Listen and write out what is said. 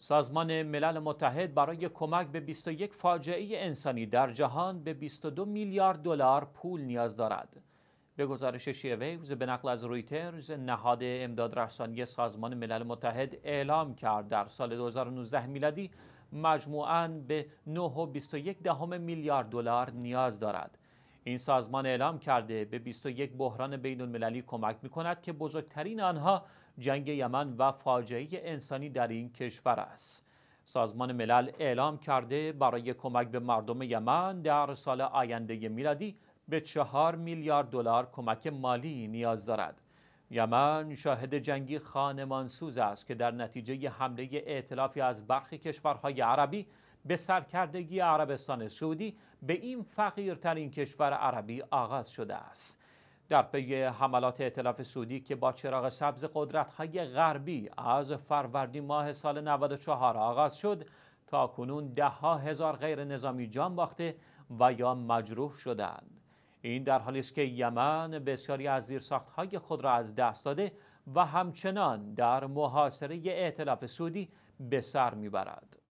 سازمان ملل متحد برای کمک به 21 فاجعه انسانی در جهان به 22 میلیارد دلار پول نیاز دارد. به گزارش شیویوز به نقل از رویترز نهاد امدادرسانی سازمان ملل متحد اعلام کرد در سال 2019 میلادی مجموعاً به 9.21 میلیارد دلار نیاز دارد. این سازمان اعلام کرده به 21 بحران بین المللی کمک می کند که بزرگترین آنها جنگ یمن و فاجعه انسانی در این کشور است. سازمان ملل اعلام کرده برای کمک به مردم یمن در سال آینده میلادی به چهار میلیارد دلار کمک مالی نیاز دارد. یمن شاهد جنگی خانمانسوز است که در نتیجه حمله اعتلافی از برخی کشورهای عربی به سرکردگی عربستان سعودی به این فقیرترین کشور عربی آغاز شده است در پی حملات اطلاف سعودی که با چراغ سبز قدرت‌های غربی از فروردین ماه سال 94 آغاز شد تا کنون ده ها هزار غیر نظامی جان باخته و یا مجروح شدند این در حالی است که یمن بسیاری از زیرساختهای خود را از دست داده و همچنان در محاصره ائتلاف سعودی به سر میبرد